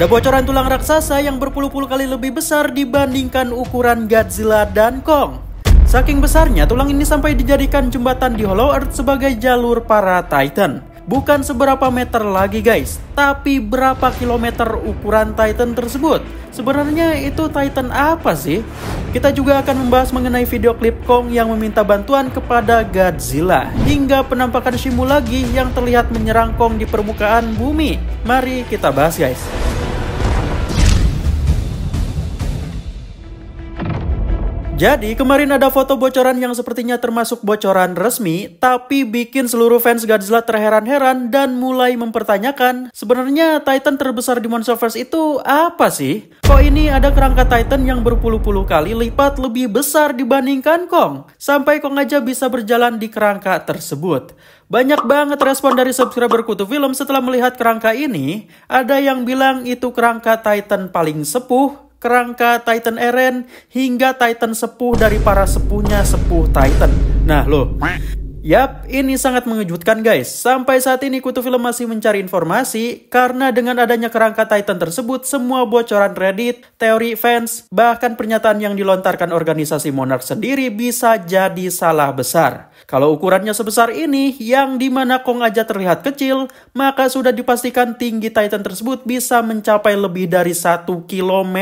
Ada bocoran tulang raksasa yang berpuluh-puluh kali lebih besar dibandingkan ukuran Godzilla dan Kong. Saking besarnya, tulang ini sampai dijadikan jembatan di Hollow Earth sebagai jalur para Titan. Bukan seberapa meter lagi guys, tapi berapa kilometer ukuran Titan tersebut? Sebenarnya itu Titan apa sih? Kita juga akan membahas mengenai video klip Kong yang meminta bantuan kepada Godzilla. Hingga penampakan Shimu lagi yang terlihat menyerang Kong di permukaan bumi. Mari kita bahas guys. Jadi kemarin ada foto bocoran yang sepertinya termasuk bocoran resmi, tapi bikin seluruh fans Godzilla terheran-heran dan mulai mempertanyakan, sebenarnya Titan terbesar di Monsterverse itu apa sih? Kok ini ada kerangka Titan yang berpuluh-puluh kali lipat lebih besar dibandingkan Kong? Sampai Kong aja bisa berjalan di kerangka tersebut. Banyak banget respon dari subscriber Kutu Film setelah melihat kerangka ini. Ada yang bilang itu kerangka Titan paling sepuh, kerangka Titan Eren, hingga Titan sepuh dari para sepuhnya sepuh Titan. Nah loh, Yap, ini sangat mengejutkan guys. Sampai saat ini Kutu Film masih mencari informasi karena dengan adanya kerangka Titan tersebut, semua bocoran Reddit, teori fans, bahkan pernyataan yang dilontarkan organisasi Monarch sendiri bisa jadi salah besar. Kalau ukurannya sebesar ini, yang dimana Kong aja terlihat kecil, maka sudah dipastikan tinggi Titan tersebut bisa mencapai lebih dari 1 km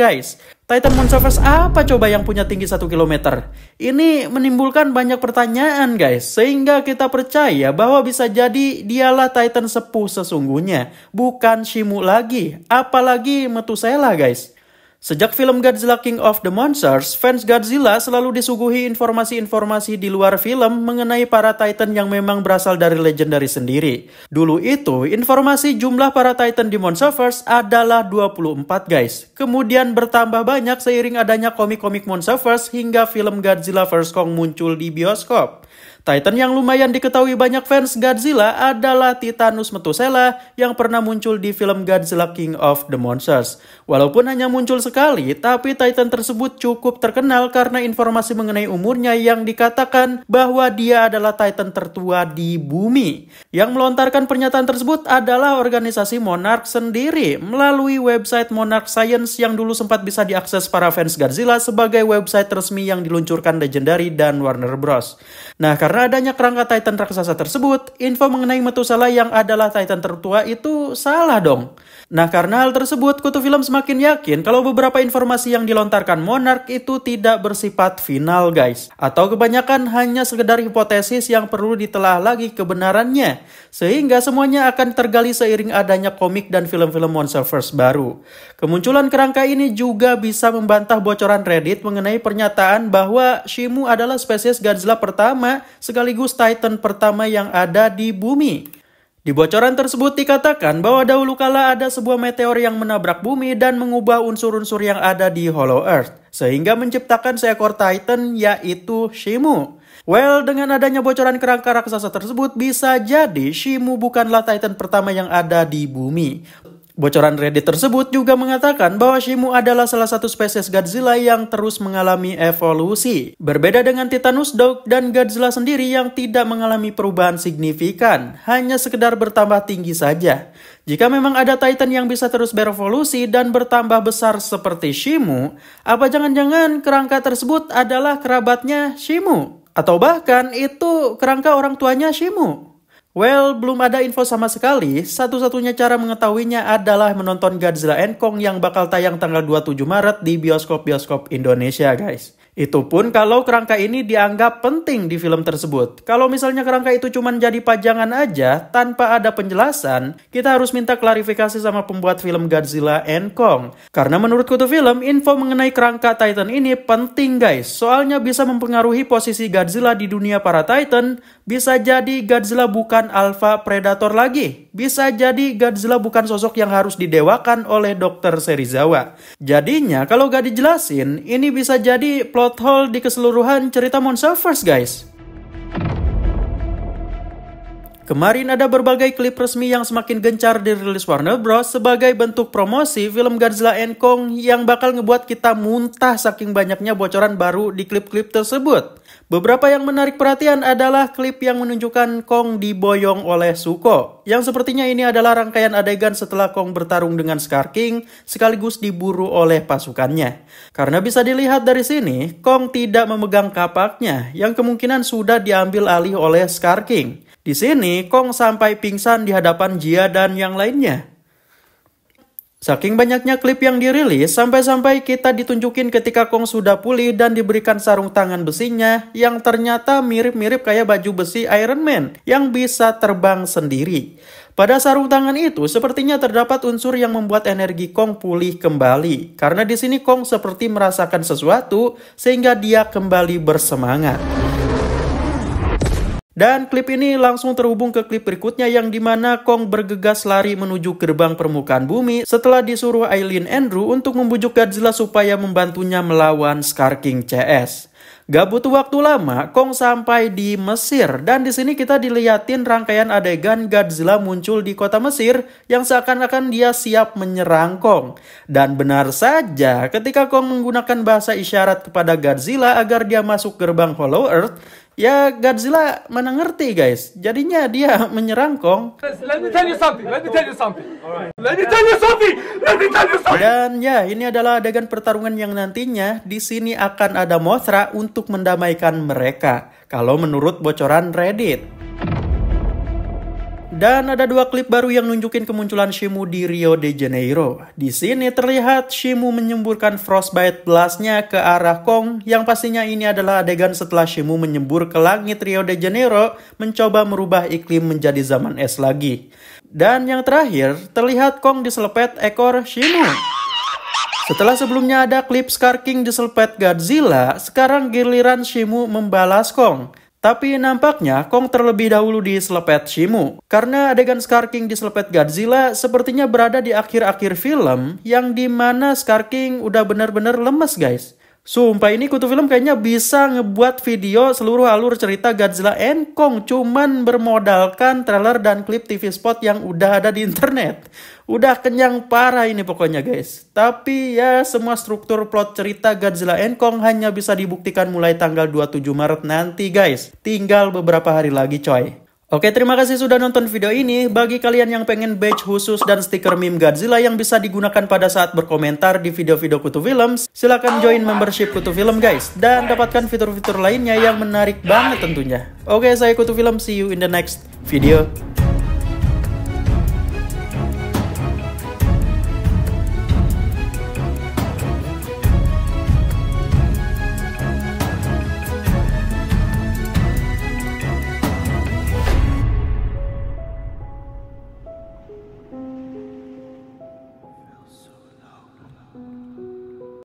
guys. Titan Moon Monsterverse apa coba yang punya tinggi 1 km? Ini menimbulkan banyak pertanyaan guys, sehingga kita percaya bahwa bisa jadi dialah Titan sepuh sesungguhnya, bukan Shimu lagi, apalagi Metusela guys. Sejak film Godzilla King of the Monsters, fans Godzilla selalu disuguhi informasi-informasi di luar film mengenai para Titan yang memang berasal dari legendary sendiri. Dulu itu, informasi jumlah para Titan di Monsterverse adalah 24 guys. Kemudian bertambah banyak seiring adanya komik-komik Monsterverse hingga film Godzilla vs. Kong muncul di bioskop. Titan yang lumayan diketahui banyak fans Godzilla adalah Titanus Metusela yang pernah muncul di film Godzilla King of the Monsters. Walaupun hanya muncul sekali, tapi Titan tersebut cukup terkenal karena informasi mengenai umurnya yang dikatakan bahwa dia adalah Titan tertua di bumi. Yang melontarkan pernyataan tersebut adalah organisasi Monarch sendiri melalui website Monarch Science yang dulu sempat bisa diakses para fans Godzilla sebagai website resmi yang diluncurkan Legendary dan Warner Bros. Nah, karena karena kerangka Titan raksasa tersebut, info mengenai Metusala yang adalah Titan tertua itu salah dong. Nah, karena hal tersebut, Kutu Film semakin yakin kalau beberapa informasi yang dilontarkan monark itu tidak bersifat final, guys. Atau kebanyakan hanya sekedar hipotesis yang perlu ditelah lagi kebenarannya. Sehingga semuanya akan tergali seiring adanya komik dan film-film Monsterverse baru. Kemunculan kerangka ini juga bisa membantah bocoran Reddit mengenai pernyataan bahwa Shimu adalah spesies Godzilla pertama sekaligus Titan pertama yang ada di bumi. Di bocoran tersebut dikatakan bahwa dahulu kala ada sebuah meteor yang menabrak bumi dan mengubah unsur-unsur yang ada di Hollow Earth, sehingga menciptakan seekor Titan yaitu Shimu. Well, dengan adanya bocoran kerangka raksasa tersebut bisa jadi Shimu bukanlah Titan pertama yang ada di bumi. Bocoran Reddit tersebut juga mengatakan bahwa Shimu adalah salah satu spesies Godzilla yang terus mengalami evolusi. Berbeda dengan Titanus Dog dan Godzilla sendiri yang tidak mengalami perubahan signifikan, hanya sekedar bertambah tinggi saja. Jika memang ada Titan yang bisa terus berevolusi dan bertambah besar seperti Shimu, apa jangan-jangan kerangka tersebut adalah kerabatnya Shimu? Atau bahkan itu kerangka orang tuanya Shimu? Well, belum ada info sama sekali. Satu-satunya cara mengetahuinya adalah menonton Godzilla and Kong yang bakal tayang tanggal 27 Maret di bioskop-bioskop Indonesia, guys. Itu pun kalau kerangka ini dianggap penting di film tersebut. Kalau misalnya kerangka itu cuma jadi pajangan aja, tanpa ada penjelasan, kita harus minta klarifikasi sama pembuat film Godzilla and Kong. Karena menurut Kutu Film, info mengenai kerangka Titan ini penting guys. Soalnya bisa mempengaruhi posisi Godzilla di dunia para Titan, bisa jadi Godzilla bukan alpha predator lagi. Bisa jadi Godzilla bukan sosok yang harus didewakan oleh Dokter Serizawa. Jadinya, kalau gak dijelasin, ini bisa jadi plot plot hole di keseluruhan cerita Monsterverse guys. Kemarin ada berbagai klip resmi yang semakin gencar dirilis Warner Bros. sebagai bentuk promosi film Godzilla and Kong yang bakal ngebuat kita muntah saking banyaknya bocoran baru di klip-klip tersebut. Beberapa yang menarik perhatian adalah klip yang menunjukkan Kong diboyong oleh Suko, yang sepertinya ini adalah rangkaian adegan setelah Kong bertarung dengan Scar King sekaligus diburu oleh pasukannya. Karena bisa dilihat dari sini, Kong tidak memegang kapaknya yang kemungkinan sudah diambil alih oleh Scar King. Di sini, Kong sampai pingsan di hadapan Jia dan yang lainnya. Saking banyaknya klip yang dirilis, sampai-sampai kita ditunjukin ketika Kong sudah pulih dan diberikan sarung tangan besinya yang ternyata mirip-mirip kayak baju besi Iron Man yang bisa terbang sendiri. Pada sarung tangan itu sepertinya terdapat unsur yang membuat energi Kong pulih kembali. Karena di sini Kong seperti merasakan sesuatu sehingga dia kembali bersemangat. Dan klip ini langsung terhubung ke klip berikutnya yang dimana Kong bergegas lari menuju gerbang permukaan bumi setelah disuruh Aileen Andrew untuk membujuk Godzilla supaya membantunya melawan Scar King CS. Gak butuh waktu lama, Kong sampai di Mesir dan di sini kita dilihatin rangkaian adegan Godzilla muncul di kota Mesir yang seakan-akan dia siap menyerang Kong. Dan benar saja, ketika Kong menggunakan bahasa isyarat kepada Godzilla agar dia masuk gerbang Hollow Earth, Ya Godzilla mana ngerti guys. Jadinya dia menyerang Kong. Dan ya ini adalah adegan pertarungan yang nantinya di sini akan ada Mothra untuk mendamaikan mereka. Kalau menurut bocoran Reddit. Dan ada dua klip baru yang nunjukin kemunculan Shimu di Rio de Janeiro. Di sini terlihat Shimu menyemburkan Frostbite Blast-nya ke arah Kong, yang pastinya ini adalah adegan setelah Shimu menyembur ke langit Rio de Janeiro, mencoba merubah iklim menjadi zaman es lagi. Dan yang terakhir, terlihat Kong diselepet ekor Shimu. Setelah sebelumnya ada klip Scar King diselepet Godzilla, sekarang giliran Shimu membalas Kong. Tapi nampaknya Kong terlebih dahulu di selepet Shimu, karena adegan Scar King selepet Godzilla sepertinya berada di akhir-akhir film yang dimana Scar King udah benar-benar lemes guys. Sumpah ini kutu film kayaknya bisa ngebuat video seluruh alur cerita Godzilla and Kong cuman bermodalkan trailer dan klip TV spot yang udah ada di internet. Udah kenyang parah ini pokoknya guys. Tapi ya semua struktur plot cerita Godzilla and Kong hanya bisa dibuktikan mulai tanggal 27 Maret nanti guys. Tinggal beberapa hari lagi coy. Oke, terima kasih sudah nonton video ini. Bagi kalian yang pengen badge khusus dan stiker meme Godzilla yang bisa digunakan pada saat berkomentar di video-video Kutu Films, silahkan join membership Kutu Film guys. Dan dapatkan fitur-fitur lainnya yang menarik banget tentunya. Oke, saya Kutu Film, see you in the next video.